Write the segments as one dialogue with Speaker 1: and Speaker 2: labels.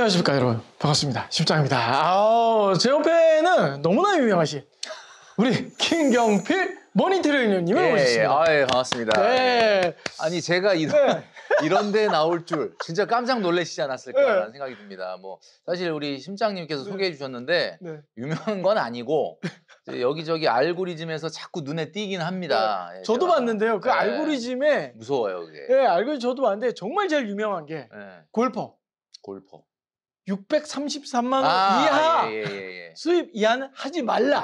Speaker 1: 안녕하십니까 여러분 반갑습니다 심장입니다 아우 제 옆에는 너무나 유명하신 우리 김경필 모니터링님을 예, 예, 모셨습니다 아,
Speaker 2: 예, 반갑습니다 네. 예. 아니 제가 이런 네. 이런 데 나올 줄 진짜 깜짝 놀라시지 않았을까라는 네. 생각이 듭니다 뭐 사실 우리 심장님께서 네. 소개해 주셨는데 네. 유명한 건 아니고 여기저기 알고리즘에서 자꾸 눈에 띄긴 합니다. 네, 예, 저도 제가. 봤는데요.
Speaker 1: 그 네. 알고리즘에
Speaker 2: 무서워요, 그게.
Speaker 1: 예, 네, 알고리즘 저도 봤는데 정말 제일 유명한 게 골퍼. 골퍼. 633만 원 아, 이하 예,
Speaker 2: 예, 예, 예.
Speaker 1: 수입 이하는 하지 말라.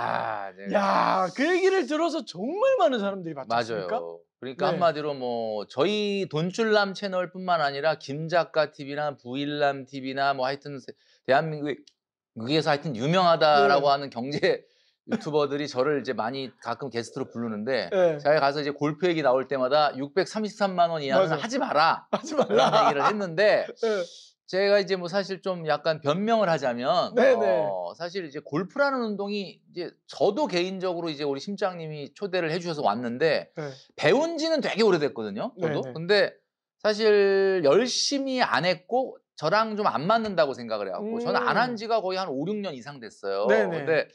Speaker 1: 아, 네. 야, 그 얘기를 들어서 정말 많은 사람들이 봤습니까요
Speaker 2: 그러니까 네. 한마디로 뭐 저희 돈줄남 채널뿐만 아니라 김작가 TV나 부일남 TV나 뭐 하여튼 대한민국에서 하여튼 유명하다라고 네. 하는 경제 유튜버들이 저를 이제 많이 가끔 게스트로 부르는데 네. 제가 가서 이제 골프 얘기 나올 때마다 633만 원 이하는 하지 마라 하지 말라 얘기를 했는데 네. 제가 이제 뭐 사실 좀 약간 변명을 하자면 네, 네. 어, 사실 이제 골프라는 운동이 이제 저도 개인적으로 이제 우리 심장님이 초대를 해주셔서 왔는데 네. 배운 지는 되게 오래됐거든요. 저도. 네네. 네. 근데 사실 열심히 안 했고 저랑 좀 안 맞는다고 생각을 해갖고 음. 저는 안 한 지가 거의 한 5, 6년 이상 됐어요. 네네. 근데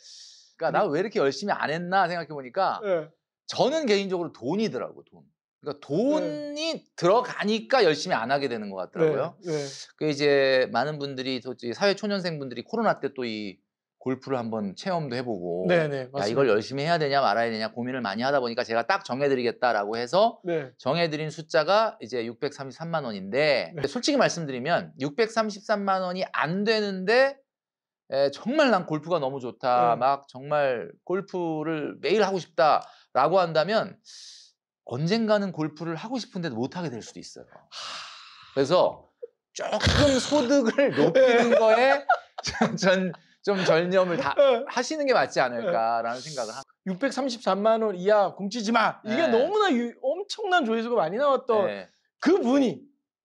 Speaker 2: 그러니까 나 왜 이렇게 열심히 안 했나 생각해 보니까 네. 저는 개인적으로 돈이더라고 돈. 그러니까 네. 돈이 네. 들어가니까 열심히 안 하게 되는 것 네. 같더라고요. 네. 네. 그 이제 많은 분들이 또 사회 초년생 분들이 코로나 때 또 이 골프를 한번 체험도 해보고, 네, 야 이걸 열심히 해야 되냐 말아야 되냐 고민을 많이 하다 보니까 제가 딱 정해드리겠다라고 해서 정해드린 숫자가 이제 633만 원인데 솔직히 말씀드리면 633만 원이 안 되는데 에, 정말 난 골프가 너무 좋다, 막 정말 골프를 매일 하고 싶다라고 한다면. 언젠가는 골프를 하고 싶은데 도못 하게 될 수도 있어요. 그래서 조금 소득을 높이는 예. 거에 전, 좀 전념을 다 예. 하시는 게 맞지 예. 않을까라는 생각을 합니다.
Speaker 1: 633만 원 이하 공치지 마. 이게 네. 너무나 유, 엄청난 조회수가 많이 나왔던 네. 그 분이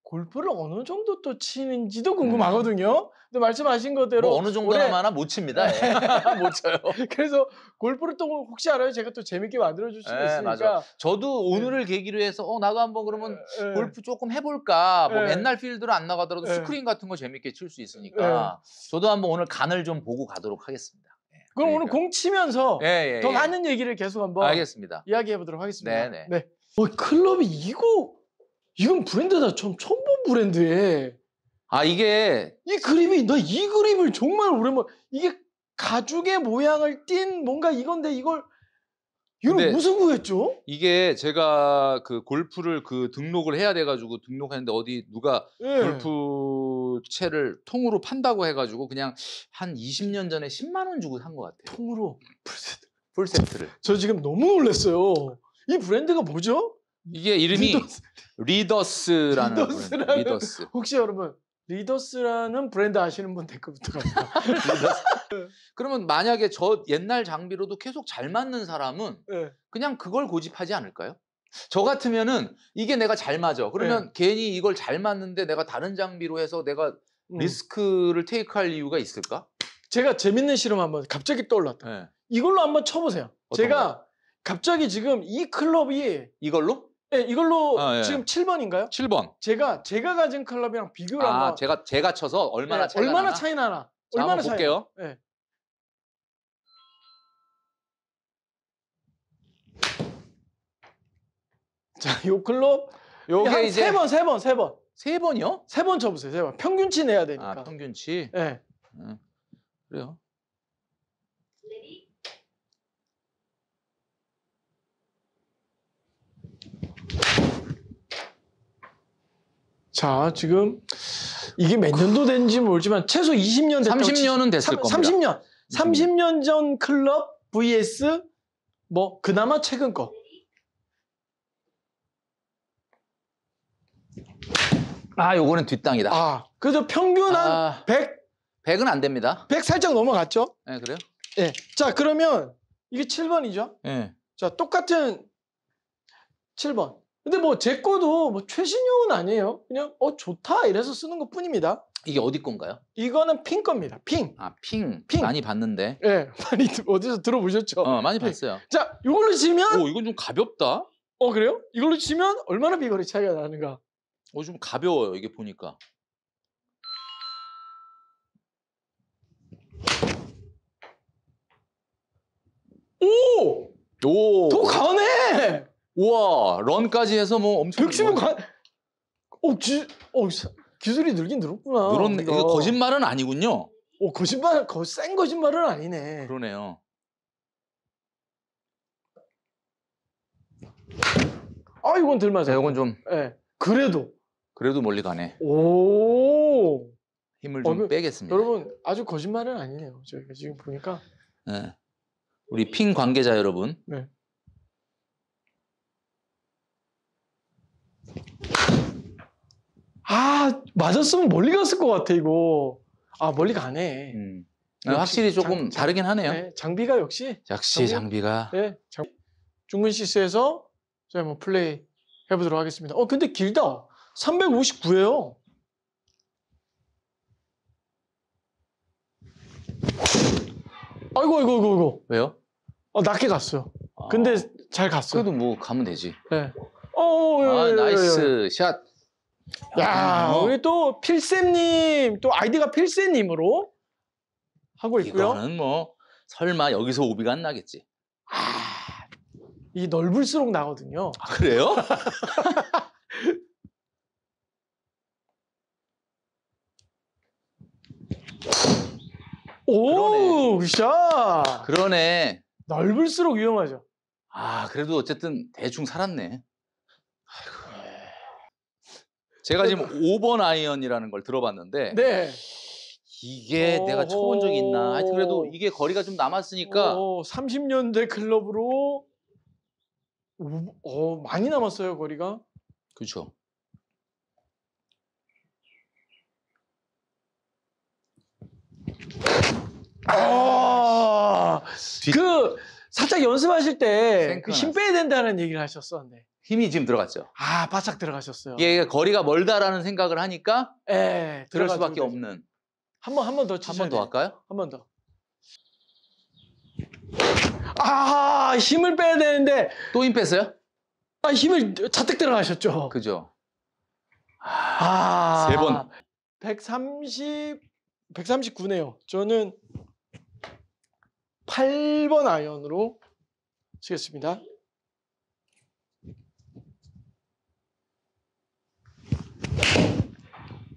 Speaker 1: 골프를 어느 정도 또 치는지도 네. 궁금하거든요. 근데 말씀하신 것대로 뭐 어느 정도나 많아 못 칩니다. 네. 예. 못 쳐요. 그래서 골프를 또 혹시 알아요? 제가 또 재밌게 만들어 줄수 예, 있으니까. 맞아. 저도 네. 오늘을 예. 계기로 해서 어 나도 한번
Speaker 2: 그러면 골프 조금 해볼까. 뭐 맨날 필드로 안 나가더라도 스크린 같은 거 재밌게 칠 수 있으니까 저도 한번 오늘 간을 좀 보고 가도록 하겠습니다.
Speaker 1: 예, 그럼 그러니까. 오늘 공 치면서 예, 더 많은 얘기를 계속 한번 알겠습니다. 이야기해 보도록 하겠습니다. 네네. 네. 어, 클럽이 이거 이건 브랜드다. 처음, 처음 본 브랜드에. 아, 이게. 이 그림이, 나이 그림을 정말 오랜만에. 이게 가죽의 모양을 띤 뭔가 이건데 이걸. 이걸 무슨 구했죠?
Speaker 2: 이게 제가 그 골프를 그 등록을 해야 돼가지고 등록했는데 어디 누가 예. 골프 채를 통으로 판다고 해가지고 그냥 한 20년 전에 10만 원 주고 산 것 같아요.
Speaker 1: 통으로 풀세트. 풀세트를. 저 지금 너무 놀랐어요. 이 브랜드가 뭐죠? 이게 이름이 리더스.
Speaker 2: 리더스라는 리더스라는 리더스.
Speaker 1: 혹시 여러분 리더스라는 브랜드 아시는 분 댓글부터 갑니다. 그러면 만약에 저 옛날 장비로도 계속
Speaker 2: 잘 맞는 사람은 네. 그냥 그걸 고집하지 않을까요? 저 같으면은 이게 내가 잘 맞아. 그러면 네. 괜히 이걸 잘 맞는데 내가 다른 장비로 해서 내가 음. 리스크를
Speaker 1: 테이크할 이유가 있을까? 제가 재밌는 실험 한번 갑자기 떠올랐다. 네. 이걸로 한번 쳐보세요. 제가 거 갑자기 지금 이 클럽이 이걸로? 네, 이걸로 아, 예. 지금 7번인가요? 7번. 제가 제가 가진 클럽이랑 비교를 아, 한번
Speaker 2: 제가 제가 쳐서 얼마나 네, 차이 얼마나 나나? 차이 나나? 자, 얼마나 한 차이 볼게요.
Speaker 1: 나? 네. 자, 요 클럽 요게 이제 세 번, 세 번, 세 번. 세 번이요? 세 번 쳐보세요. 세 번. 평균치 내야 되니까. 아, 평균치. 네. 음, 그래요. 자, 지금 이게 몇 년도 된지 모르지만 최소 20년 됐다 30년은 됐을 30, 겁니다. 30년. 30년 음. 전 클럽 vs 뭐 그나마 최근 거. 아, 요거는 뒷땅이다. 아, 그래서 평균 한 아, 100 100은 안 됩니다. 100 살짝 넘어갔죠?
Speaker 2: 네, 그래요? 예. 네.
Speaker 1: 자, 그러면 이게 7번이죠? 예. 네. 자, 똑같은 7번. 근데 뭐 제 거도 뭐 최신형은 아니에요. 그냥 어 좋다 이래서 쓰는 것 뿐입니다. 이게 어디 건가요? 이거는 핑 겁니다. 핑. 아, 핑. 핑. 많이 봤는데. 예, 네, 많이 어디서 들어보셨죠? 어, 많이 봤어요. 자, 이걸로 치면 오, 이건 좀 가볍다. 어, 그래요? 이걸로 치면 얼마나 비거리 차이가 나는가? 어, 좀 가벼워요. 이게 보니까.
Speaker 2: 오! 오! 더 가네! 우와 런까지 해서 뭐 엄청 110은
Speaker 1: 가... 어, 기... 어, 기술이 늘긴 늘었구나. 늘었네. 이거 거짓말은 아니군요. 어, 거짓말, 거, 센 거짓말은 아니네. 그러네요. 아, 이건 들 맞아. 네, 이건 좀. 네.
Speaker 2: 그래도. 그래도 멀리 가네.
Speaker 1: 오. 힘을 어, 좀 어, 빼겠습니다. 여러분, 아주 거짓말은 아니네요. 저희가 지금 보니까.
Speaker 2: 네. 우리 핑 관계자 여러분.
Speaker 1: 네. 아 맞았으면 멀리 갔을 것 같아 이거. 아 멀리 가네. 음.
Speaker 2: 아, 확실히 조금 장, 장, 다르긴 하네요. 네,
Speaker 1: 장비가 역시. 역시 장비, 가 네, 중근 시스에서 저희 뭐 플레이 해보도록 하겠습니다. 어 근데 길다. 3 5 9에요 아이고 아이고 아이고 아이고. 왜요? 어 낮게 갔어요. 아. 근데 잘 갔어요. 그래도 뭐 가면 되지. 네. 어, 예, 아, 예, 나이스 샷. 야, 어. 우리 또 필쌤님, 또 아이디가 필쌤님으로
Speaker 2: 하고 있고요. 이거는 뭐 설마 여기서 오비가 안 나겠지. 아,
Speaker 1: 이 넓을수록 나거든요. 아, 그래요?
Speaker 2: 오, 굿샷! 그러네. 넓을수록 위험하죠. 아, 그래도 어쨌든 대충 살았네. 제가 지금 5번 아이언이라는 걸 들어봤는데
Speaker 1: 네. 이게 내가 쳐본 적이 있나? 하여튼 그래도
Speaker 2: 이게 거리가 좀 남았으니까
Speaker 1: 어, 30년대 클럽으로 오, 어, 많이 남았어요 거리가. 그렇죠. 아, 그 살짝 연습하실 때힘 그 빼야 된다는 얘기를 하셨었는데. 힘이 지금 들어갔죠. 아, 바짝 들어가셨어요.
Speaker 2: 이게 거리가 멀다라는 생각을 하니까 에, 예, 들을 수밖에 없는.
Speaker 1: 한번한 번더한번 더 할까요? 한 번 더. 아, 힘을 빼야 되는데 또 힘 뺐어요? 아, 힘을 잔뜩 들어가셨죠. 그죠. 아, 세 번. 130 139네요. 저는 8번 아이언으로 쓰겠습니다.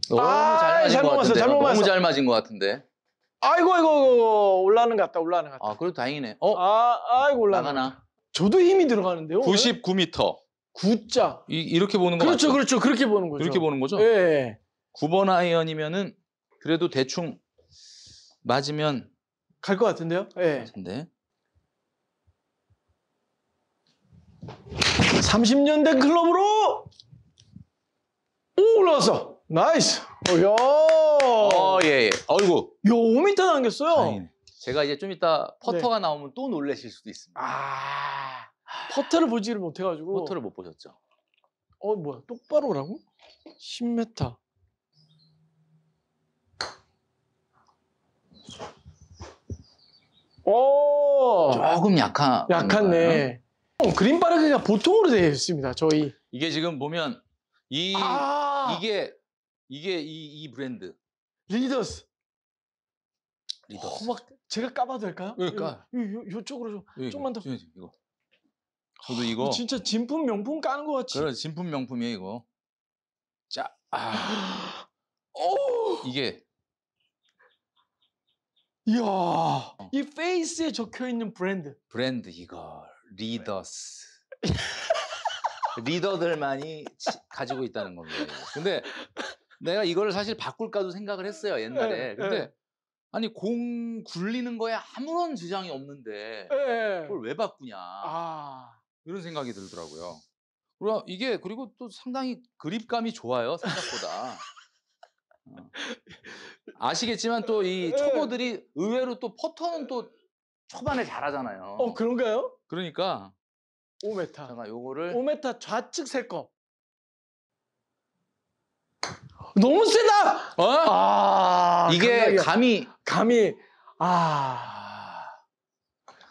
Speaker 1: 너무 아, 잘 맞은 잘못 것같은 잘못 맞았어. 잘 맞은 것 같은데. 아이고 아이고, 아이고. 올라는 것 같다. 올라는 것 같다. 아, 그래도 다행이네. 어? 아, 아이고 올라가. 나가나? 저도 힘이 들어가는데요.
Speaker 2: 99m. 구자. 이, 이렇게 보는 거 그렇죠, 죠 그렇죠. 그렇게 보는 거죠. 이렇게 보는 거죠? 예. 9번 예. 아이언이면은 그래도 대충
Speaker 1: 맞으면 갈것 같은데요? 예. 네. 30년 대 클럽으로 오, 올라왔어. 나이스. 어, 야. 어, 예, 예. 어이구. 야, 5m 남겼어요.
Speaker 2: 제가 이제 좀 이따 퍼터가 네. 나오면 또 놀라실 수도 있습니다.
Speaker 1: 아. 퍼터를 보지를 못해가지고. 퍼터를 못 보셨죠. 어, 뭐야. 똑바로 오라고? 10m. 오. 조금 약한. 약한네. 어, 그린 바르기가 보통으로 되어 있습니다. 저희.
Speaker 2: 이게 지금 보면 이아 이게 이게 이, 이 브랜드. 리더스.
Speaker 1: 리더스. 어, 막 제가 까봐도 될까요? 그러니까. 이 쪽으로 좀 여기, 예, 좀만 더. 여기, 이거. 저도 이거. 아, 진짜 진품 명품 까는 것 같지. 그래 진품 명품이에요 이거. 자. 아. 오. 이게 이야, 어. 이 페이스에 적혀 있는 브랜드. 브랜드
Speaker 2: 이거 리더스. 리더들만이 치, 가지고 있다는 겁니다. 근데 내가 이걸 사실 바꿀까도 생각을 했어요 옛날에. 예, 예. 근데 아니 공 굴리는 거에 아무런 지장이 없는데 예, 그걸 왜 바꾸냐 아... 이런 생각이 들더라고요. 그리고 이게 그리고 또 상당히 그립감이 좋아요 생각보다. 어. 아시겠지만
Speaker 1: 또이 네. 초보들이 의외로 또 퍼터는 또 초반에 잘하잖아요. 어 그런가요? 그러니까 5m. 제가 요거를 5m 좌측 세컵. 너무 세다. 어? 아, 이게 감이 감이 아.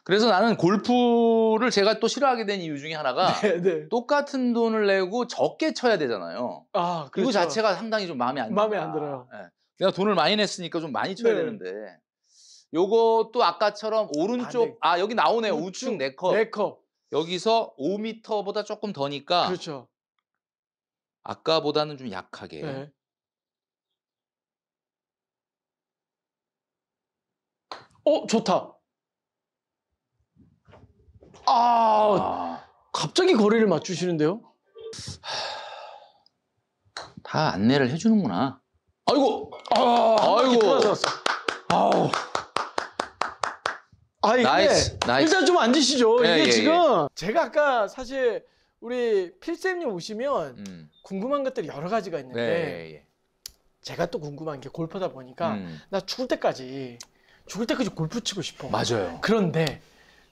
Speaker 1: 그래서 나는
Speaker 2: 골프를 제가 또 싫어하게 된 이유 중에 하나가 네, 네. 똑같은 돈을 내고 적게 쳐야 되잖아요. 아, 그렇죠. 이거 자체가 상당히 좀 마음에 안 마음에 안 들어요. 네. 내가 돈을 많이 냈으니까 좀 많이 쳐야 네. 되는데 요것도 아까처럼 오른쪽 아, 네. 아 여기 나오네요. 우측, 우측 4컵. 네컵 여기서 5m보다 조금 더니까 그렇죠. 아까보다는 좀 약하게. 네.
Speaker 1: 어, 좋다. 아, 갑자기 거리를 맞추시는데요? 다 안내를 해주는구나. 아이고, 아, 아이고. 아우. 아, 이게 나이스, 나이스. 일단 좀 앉으시죠. 예, 이게 예, 예. 지금 예. 제가 아까 사실 우리 필쌤님 오시면 음. 궁금한 것들이 여러 가지가 있는데 네, 예, 예. 제가 또 궁금한 게 골프다 보니까 음. 나 죽을 때까지 죽을 때까지 골프 치고 싶어. 맞아요. 그런데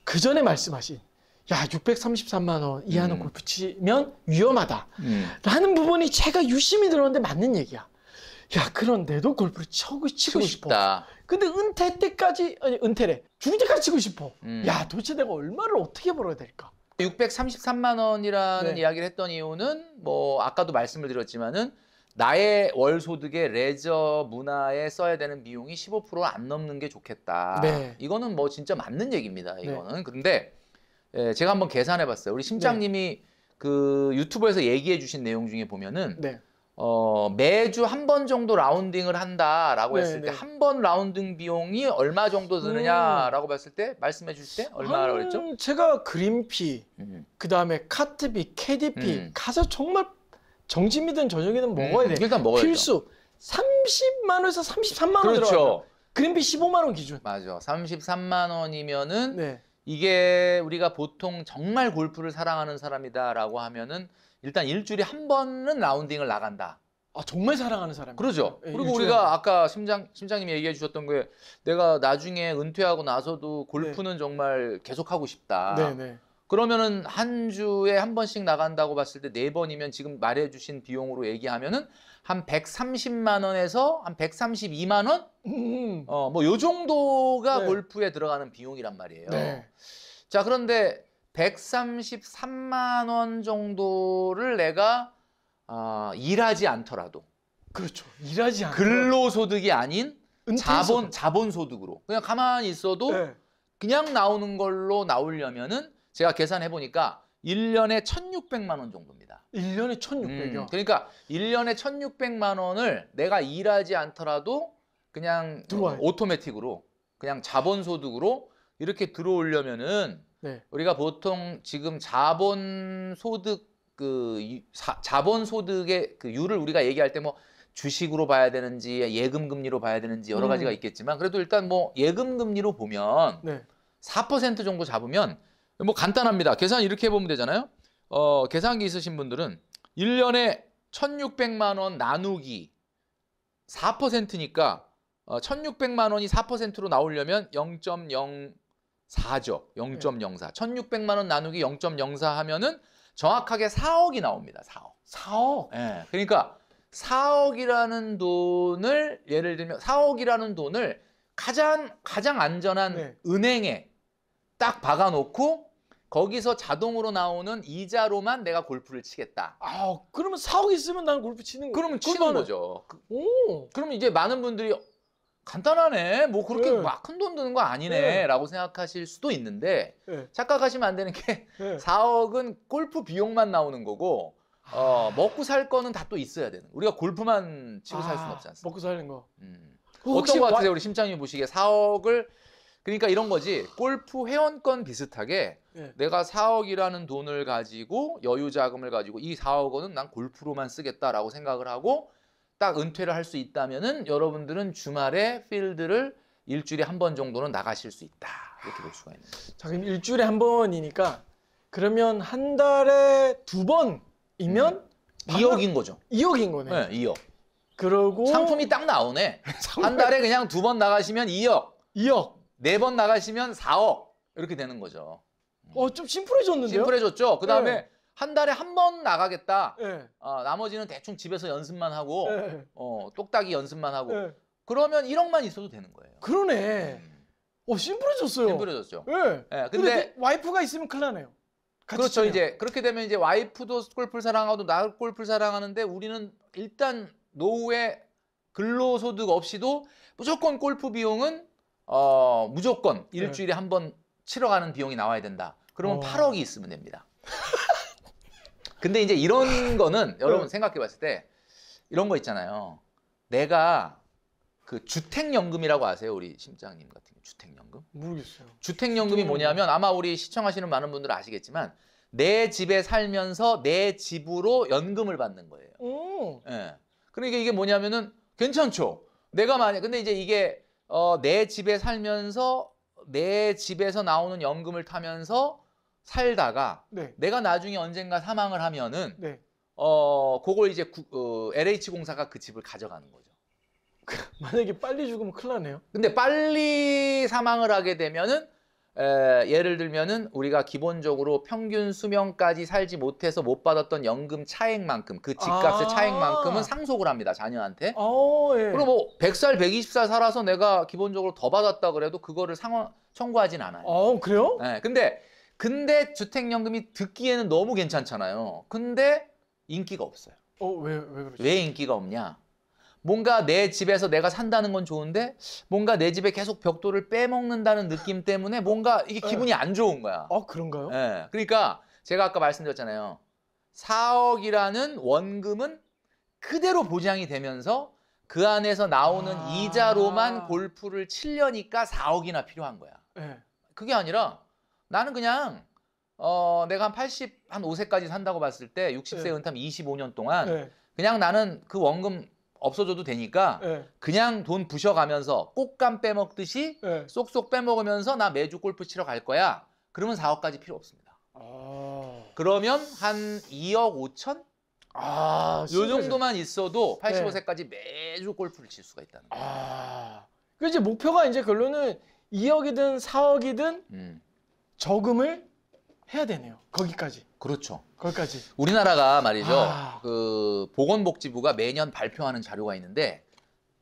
Speaker 1: 그 전에 말씀하신 야 633만 원 이하는 음. 골프 치면 위험하다 음. 라는 부분이 제가 유심히 들었는데 맞는 얘기야. 야 그런데도 골프를 치고, 치고 싶 싶다. 근데 은퇴 때까지 아니 은퇴래 죽을 때까지 치고 싶어. 음. 야 도대체 내가 얼마를 어떻게 벌어야 될까? 633만 원이라는 네. 이야기를 했던 이유는 뭐 아까도
Speaker 2: 말씀을 드렸지만은 나의 월 소득에 레저 문화에 써야 되는 비용이 15%안 넘는 게 좋겠다. 네. 이거는 뭐 진짜 맞는 얘기입니다. 네. 이거는. 네. 그런데 예, 제가 한번 계산해 봤어요. 우리 심장님이 네. 그 유튜브에서 얘기해 주신 내용 중에 보면은 네. 어, 매주 한 번 정도 라운딩을 한다라고 했을 때 한
Speaker 1: 번 라운딩 비용이 얼마 정도 드느냐라고
Speaker 2: 음. 봤을 때 말씀해 주실 때 얼마라고 그랬죠?
Speaker 1: 제가 그린피, 음. 그다음에 카트비, 캐디피 음. 가서 정말 정심이든 저녁이든 네, 먹어야 돼. 일단 먹어야죠. 필수. 30만 원에서 33만 원 그렇죠.
Speaker 2: 그린비 15만 원 기준. 맞아. 33만 원이면은 네.
Speaker 1: 이게
Speaker 2: 우리가 보통 정말 골프를 사랑하는 사람이다라고 하면은 일단 일주일에 한 번은 라운딩을 나간다. 아 정말 사랑하는 사람. 그러죠. 예, 그리고 우리가 하면. 아까 심장 심장님이 얘기해 주셨던 게 내가 나중에 은퇴하고 나서도 골프는 네. 정말 계속하고 싶다. 네, 네. 그러면은 한 주에 한 번씩 나간다고 봤을 때 네 번이면 지금 말해 주신 비용으로 얘기하면은 한 130만 원에서 한 132만 원? 음. 어, 뭐요 정도가 네. 골프에 들어가는 비용이란 말이에요. 네. 자, 그런데 133만 원 정도를 내가 어, 일하지 않더라도 그렇죠. 일하지 않고 근로소득이 아닌 자본 자본 소득으로 그냥 가만히 있어도 네. 그냥 나오는 걸로 나오려면은 제가 계산해 보니까 1년에 1,600만 원 정도입니다. 1년에 1 6 0 0요 음, 그러니까 1년에 1,600만 원을 내가 일하지 않더라도 그냥 들어와요. 오토매틱으로 그냥 자본 소득으로 이렇게 들어오려면은 네. 우리가 보통 지금 자본 소득 그 자본 소득의 그 유를 우리가 얘기할 때 뭐 주식으로 봐야 되는지 예금 금리로 봐야 되는지 여러 음. 가지가 있겠지만 그래도 일단 뭐 예금 금리로 보면 네. 4% 정도 잡으면 뭐 간단합니다. 계산 이렇게 해보면 되잖아요. 어, 계산기 있으신 분들은 1년에 1,600만 원 나누기 4%니까 어, 1,600만 원이 4%로 나오려면 0.04죠. 0.04. 1,600만 원 나누기 0.04 하면은 정확하게 4억이 나옵니다. 4억.
Speaker 1: 4억?
Speaker 2: 예. 네. 그러니까 4억이라는 돈을 예를 들면 4억이라는 돈을 가장 가장 안전한 네. 은행에 딱 박아놓고 거기서 자동으로 나오는 이자로만 내가 골프를 치겠다.
Speaker 1: 아, 그러면 사억 있으면 난 골프 치는 거. 그러면 치는
Speaker 2: 그러면은- 거죠. 그-
Speaker 1: 오.
Speaker 2: 그럼 이제 많은 분들이 간단하네. 뭐 그렇게 네. 막큰 돈 드는 거 아니네라고 네. 생각하실 수도 있는데 예. 착각하시면 안 되는 게 예. 4억은 골프 비용만 나오는 거고 어, 먹고 살 거는 다 또 있어야 되는. 거예요. 우리가 골프만 치고 살 수는 아, 없지 않습니까?
Speaker 1: 먹고 살는 거. 음.
Speaker 2: 어떤 거 같으세요? 우리 심장님 보시기에 4억을 그러니까 이런 거지. 골프 회원권 비슷하게 네. 내가 4억이라는 돈을 가지고 여유 자금을 가지고 이 4억 원은 난 골프로만 쓰겠다라고 생각을 하고 딱 은퇴를 할 수 있다면은 여러분들은 주말에 필드를 일주일에 한 번 정도는 나가실 수 있다. 이렇게 볼 수가 있는 거죠.
Speaker 1: 자, 그럼 일주일에 한 번이니까 그러면 한 달에 두 번이면 방 음. 2억인 거죠. 2억인 거네. 네, 2억. 그러고 상품이 딱 나오네. 한 달에 그냥 두
Speaker 2: 번 나가시면 2억. 2억. 네번 나가시면 4억 이렇게 되는 거죠.
Speaker 1: 어, 좀 심플해졌는데요? 심플해졌죠. 그 다음에 네. 예.
Speaker 2: 한 달에 한 번 나가겠다.
Speaker 1: 네. 어,
Speaker 2: 나머지는 대충 집에서 연습만 하고 네. 어, 똑딱이 연습만 하고 그러면 1억만 있어도 되는 거예요.
Speaker 1: 그러네. 음. 어, 심플해졌어요. 심플해졌죠. 예. 네. 근데, 근데
Speaker 2: 그 와이프가 있으면 큰일 나네요. 그렇죠. 치면. 이제 그렇게 되면 이제 와이프도 골프 사랑하고 나골프 사랑하는데 우리는 일단 노후에 근로소득 없이도 무조건 골프 비용은 어, 무조건 네. 일주일에 한 번 치러 가는 비용이 나와야 된다. 그러면 어. 8억이 있으면 됩니다. 근데 이제 이런 거는 네. 여러분 생각해 봤을 때 이런 거 있잖아요. 내가 그 주택연금이라고 아세요? 우리 심장님 같은 게
Speaker 1: 주택연금? 모르겠어요.
Speaker 2: 주택연금이 뭐냐면 아마 우리 시청하시는 많은 분들 아시겠지만 내 집에 살면서 내 집으로 연금을 받는 거예요.
Speaker 1: 오.
Speaker 2: 예. 그러니까 이게 뭐냐면은 괜찮죠. 내가 만약 근데 이제 이게 어, 내 집에 살면서 내 집에서 나오는 연금을 타면서 살다가 네. 내가 나중에 언젠가 사망을 하면은 네. 어 그걸 이제 구, 어, LH 공사가 그 집을 가져가는 거죠.
Speaker 1: 만약에 빨리 죽으면 큰일 나네요.
Speaker 2: 근데 빨리 사망을 하게 되면은 에, 예를 들면은 우리가 기본적으로 평균 수명까지 살지 못해서 못 받았던 연금 차액만큼 그 집값의 아 차액만큼은 상속을 합니다 자녀한테. 어, 예. 그리고 뭐 100살, 120살 살아서 내가 기본적으로 더 받았다 그래도 그거를 상원 청구하진 않아요. 어, 그래요? 네, 근데 근데 주택연금이 듣기에는 너무 괜찮잖아요. 근데 인기가 없어요.
Speaker 1: 어, 왜, 왜 그러죠?
Speaker 2: 왜 인기가 없냐? 뭔가 내 집에서 내가 산다는 건 좋은데 뭔가 내 집에 계속 벽돌을 빼먹는다는 느낌 때문에 뭔가 이게 어, 기분이 예. 안 좋은 거야. 아 그런가요? 예. 그러니까 제가 아까 말씀드렸잖아요. 4억이라는 원금은 그대로 보장이 되면서 그 안에서 나오는 아... 이자로만 골프를 치려니까 4억이나 필요한 거야. 네. 그게 아니라 나는 그냥 어 내가 한 80, 한 5세까지 산다고 봤을 때 60세 네. 예. 은퇴 하면 25년 동안 네. 그냥 나는 그 원금 없어져도 되니까 예. 그냥 돈 부셔가면서 꽃감 빼먹듯이 예. 쏙쏙 빼먹으면서 나 매주 골프 치러 갈 거야. 그러면 4억까지 필요 없습니다.
Speaker 1: 아.
Speaker 2: 그러면 한 2억 5천? 아, 요 정도만 있어도 85세까지 예. 매주 골프를 칠 수가 있다는 거예요. 아.
Speaker 1: 그 이제 목표가 이제 결론은 2억이든 4억이든 음. 저금을 해야 되네요. 거기까지. 그렇죠. 거기까지. 우리나라가 말이죠. 아...
Speaker 2: 그 보건복지부가 매년 발표하는 자료가 있는데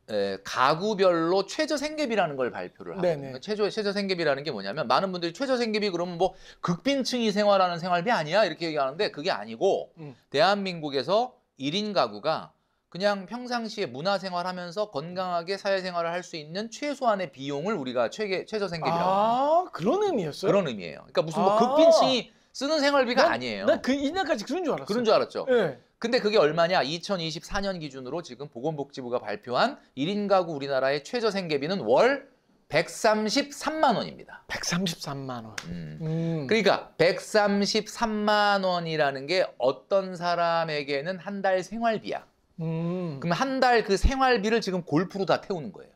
Speaker 2: 에, 가구별로 최저 생계비라는 걸 발표를 하거든 최저 최저 생계비라는 게 뭐냐면 많은 분들이 최저 생계비 그러면 뭐 극빈층이 생활하는 생활비 아니야 이렇게 얘기하는데 그게 아니고 음. 대한민국에서 1인 가구가 그냥 평상시에 문화생활 하면서 건강하게 사회생활을 할 수 있는 최소한의 비용을 우리가 최계, 최저 생계비라고 아 그런 의미였어요? 그런 의미예요. 그러니까 무슨 뭐아 급빈층이 쓰는 생활비가 난, 아니에요. 나그
Speaker 1: 이날까지 그런 줄 알았어요.
Speaker 2: 그런 줄 알았죠. 네. 근데 그게 얼마냐? 2024년 기준으로 지금 보건복지부가 발표한 1인 가구 우리나라의 최저 생계비는 월 133만 원입니다.
Speaker 1: 133만 원. 음. 음.
Speaker 2: 그러니까 133만 원이라는 게 어떤 사람에게는 한 달 생활비야. 음. 그럼 한 달 그 생활비를 지금 골프로 다 태우는 거예요.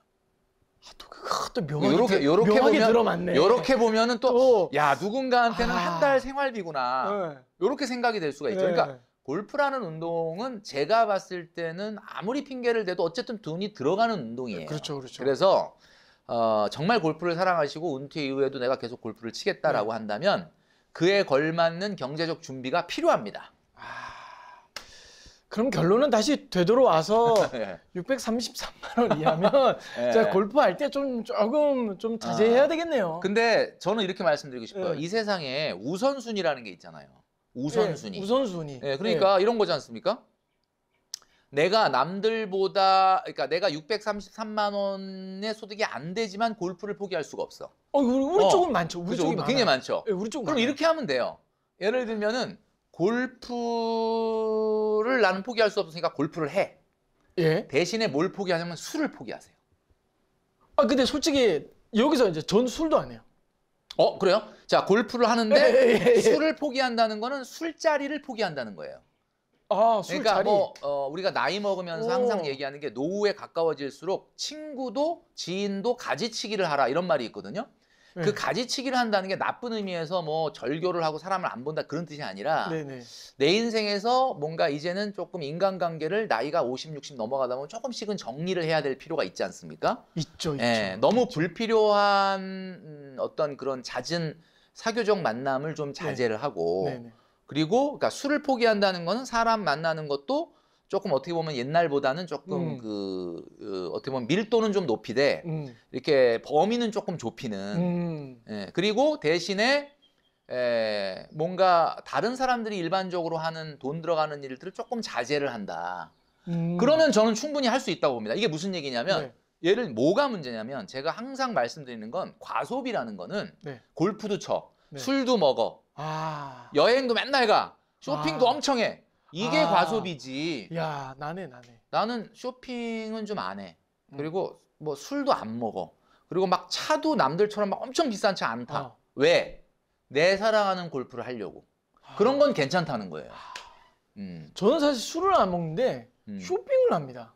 Speaker 1: 아, 또 그것도 묘하게, 요렇게, 요렇게 묘하게 보면, 들어맞네. 요렇게
Speaker 2: 보면은 또, 또. 야, 누군가한테는 아. 한달 생활비구나. 네. 요렇게 생각이 될 수가 있죠. 그러니까 네. 그러니까 골프라는 운동은 제가 봤을 때는 아무리 핑계를 대도 어쨌든 돈이 들어가는 운동이에요. 네, 그렇죠, 그렇죠. 그래서 어, 정말 골프를 사랑하시고 은퇴 이후에도 내가 계속 골프를 치겠다라고 네. 한다면 그에 걸맞는 경제적 준비가 필요합니다.
Speaker 1: 그럼 결론은 다시 되돌아와서 예.
Speaker 2: 633만 원 이하면 예. 제가 골프할
Speaker 1: 때 좀 조금 좀 자제해야 아. 되겠네요.
Speaker 2: 근데 저는 이렇게 말씀드리고 싶어요. 예. 이 세상에 우선순위라는 게 있잖아요. 우선순위. 예, 우선순위. 예, 그러니까 예. 이런 거지 않습니까? 내가 남들보다 그러니까 내가 633만 원의 소득이 안 되지만 골프를 포기할 수가 없어.
Speaker 1: 어, 우리, 우리 어. 많죠. 우리 그죠? 쪽이 굉장히 많아요. 많죠.
Speaker 2: 예, 우리 쪽. 그럼 많아요. 이렇게 하면 돼요. 예를 들면은 골프를 나는 포기할 수 없으니까 골프를 해. 예. 대신에 뭘 포기하냐면 술을 포기하세요. 아
Speaker 1: 근데 솔직히 여기서 이제 전 술도 안 해요. 어 그래요? 자 골프를 하는데 예, 예, 예. 술을
Speaker 2: 포기한다는 거는 술자리를 포기한다는 거예요.
Speaker 1: 아 술자리. 그러니까 뭐
Speaker 2: 어, 우리가 나이 먹으면서 오. 항상 얘기하는 게 노후에 가까워질수록 친구도 지인도 가지치기를 하라 이런 말이 있거든요. 네. 그 가지치기를 한다는 게 나쁜 의미에서 뭐 절교를 하고 사람을 안 본다 그런 뜻이 아니라 네네. 내 인생에서 뭔가 이제는 조금 인간관계를 나이가 50, 60 넘어가다 보면 조금씩은 정리를 해야 될 필요가 있지 않습니까? 있죠, 예, 있죠. 예, 너무 있죠. 불필요한 음, 어떤 그런 잦은 사교적 만남을 좀 자제를 네. 하고 네네. 그리고 그러니까 술을 포기한다는 거는 사람 만나는 것도 조금 어떻게 보면 옛날보다는 조금 음. 그, 그 어떻게 보면 밀도는 좀 높이되 음. 이렇게 범위는 조금 좁히는 음. 예, 그리고 대신에 에, 뭔가 다른 사람들이 일반적으로 하는 돈 들어가는 일들을 조금 자제를 한다. 음. 그러면 저는 충분히 할 수 있다고 봅니다. 이게 무슨 얘기냐면 네. 얘를 뭐가 문제냐면 제가 항상 말씀드리는 건 과소비라는 거는 네. 골프도 쳐, 네. 술도 먹어,
Speaker 1: 아...
Speaker 2: 여행도 맨날 가, 쇼핑도 아... 엄청 해. 이게 아. 과소비지. 야 나네 나네. 나는 쇼핑은 좀 안 해. 음. 그리고 뭐 술도 안 먹어. 그리고 막 차도 남들처럼 막 엄청 비싼 차 안 타. 어. 왜? 내 사랑하는 골프를 하려고. 아. 그런 건 괜찮다는 거예요. 음. 저는 사실 술을 안 먹는데 음. 쇼핑을 합니다.